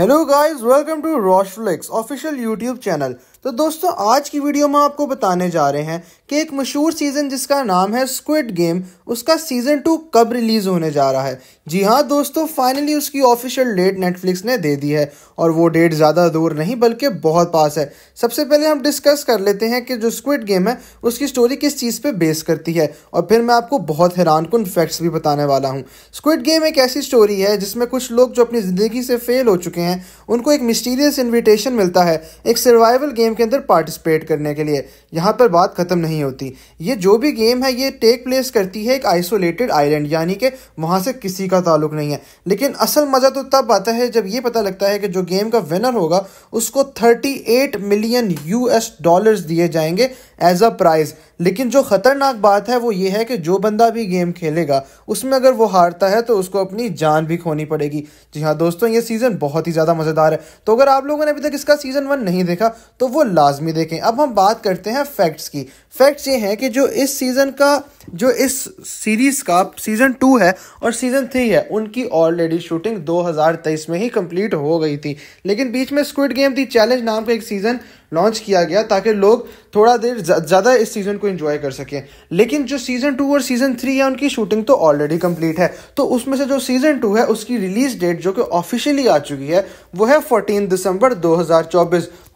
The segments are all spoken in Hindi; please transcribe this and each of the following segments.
Hello guys, welcome to Roshflix official YouTube channel. तो दोस्तों आज की वीडियो में आपको बताने जा रहे हैं कि एक मशहूर सीज़न जिसका नाम है स्क्विड गेम उसका सीज़न टू कब रिलीज़ होने जा रहा है जी हाँ दोस्तों फाइनली उसकी ऑफिशियल डेट नेटफ्लिक्स ने दे दी है और वो डेट ज़्यादा दूर नहीं बल्कि बहुत पास है सबसे पहले हम डिस्कस कर लेते हैं कि जो स्क्विड गेम है उसकी स्टोरी किस चीज़ पर बेस करती है और फिर मैं आपको बहुत हैरान कन फैक्ट्स भी बताने वाला हूँ स्क्विड गेम एक ऐसी स्टोरी है जिसमें कुछ लोग जो अपनी ज़िंदगी से फेल हो चुके हैं उनको एक मिस्टीरियस इन्विटेशन मिलता है एक सर्वाइवल गेम गेम के अंदर पार्टिसिपेट करने के लिए यहाँ पर बात ख़त्म नहीं होती ये जो भी गेम है ये टेक प्लेस करती है एक आइसोलेटेड आइलैंड यानी कि वहाँ से किसी का ताल्लुक नहीं है लेकिन असल मज़ा तो तब आता है जब ये पता लगता है कि जो गेम का विनर होगा उसको थर्टी मिलियन यू डॉलर्स दिए जाएंगे एज अ प्राइज़ लेकिन जो ख़तरनाक बात है वो ये है कि जो बंदा भी गेम खेलेगा उसमें अगर वो हारता है तो उसको अपनी जान भी खोनी पड़ेगी जी हाँ दोस्तों ये सीज़न बहुत ही ज़्यादा मज़ेदार है तो अगर आप लोगों ने अभी तक इसका सीज़न वन नहीं देखा तो वो लाजमी देखें अब हम बात करते हैं फैक्ट्स की फैक्ट्स ये हैं कि जो इस सीज़न का जो इस सीरीज़ का सीज़न टू है और सीज़न थ्री है उनकी ऑलरेडी शूटिंग दो में ही कंप्लीट हो गई थी लेकिन बीच में स्क्विड गेम थी चैलेंज नाम का एक सीज़न लॉन्च किया गया ताकि लोग थोड़ा देर ज़्यादा इस सीज़न को इन्जॉय कर सकें लेकिन जो सीज़न टू और सीज़न थ्री है उनकी शूटिंग तो ऑलरेडी कंप्लीट है तो उसमें से जो सीज़न टू है उसकी रिलीज़ डेट जो कि ऑफिशियली आ चुकी है वो है फोर्टीन दिसंबर दो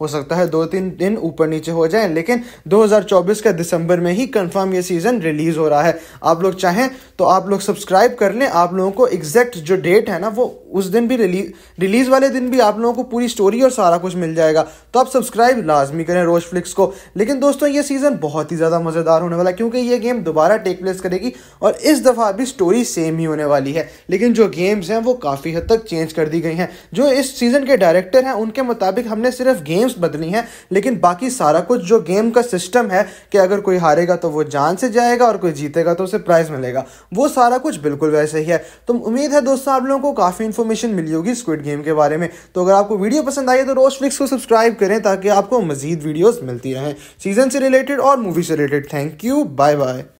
हो सकता है दो तीन दिन ऊपर नीचे हो जाए लेकिन 2024 के दिसंबर में ही कंफर्म ये सीज़न रिलीज़ हो रहा है आप लोग चाहें तो आप लोग सब्सक्राइब कर लें आप लोगों को एग्जैक्ट जो डेट है ना वो उस दिन भी रिलीज रिलीज़ वाले दिन भी आप लोगों को पूरी स्टोरी और सारा कुछ मिल जाएगा तो आप सब्सक्राइब लाजमी करें रोज फ्लिक्स को लेकिन दोस्तों ये सीज़न बहुत ही ज़्यादा मज़ेदार होने वाला है क्योंकि ये गेम दोबारा टेक प्लेस करेगी और इस दफ़ा भी स्टोरी सेम ही होने वाली है लेकिन जो गेम्स हैं वो काफ़ी हद तक चेंज कर दी गई हैं जो इस सीज़न के डायरेक्टर हैं उनके मुताबिक हमने सिर्फ गेम गेम्स बदली हैं लेकिन बाकी सारा कुछ जो गेम का सिस्टम है कि अगर कोई हारेगा तो वो जान से जाएगा और कोई जीतेगा तो उसे प्राइज़ मिलेगा वो सारा कुछ बिल्कुल वैसे ही है तो उम्मीद है दोस्तों आप लोगों को काफ़ी इन्फॉर्मेशन मिली होगी स्क्विड गेम के बारे में तो अगर आपको वीडियो पसंद आई तो रोज फ्लिक्स को सब्सक्राइब करें ताकि आपको मजीद वीडियोज़ मिलती रहें सीजन से रिलेटेड और मूवी से related thank you bye bye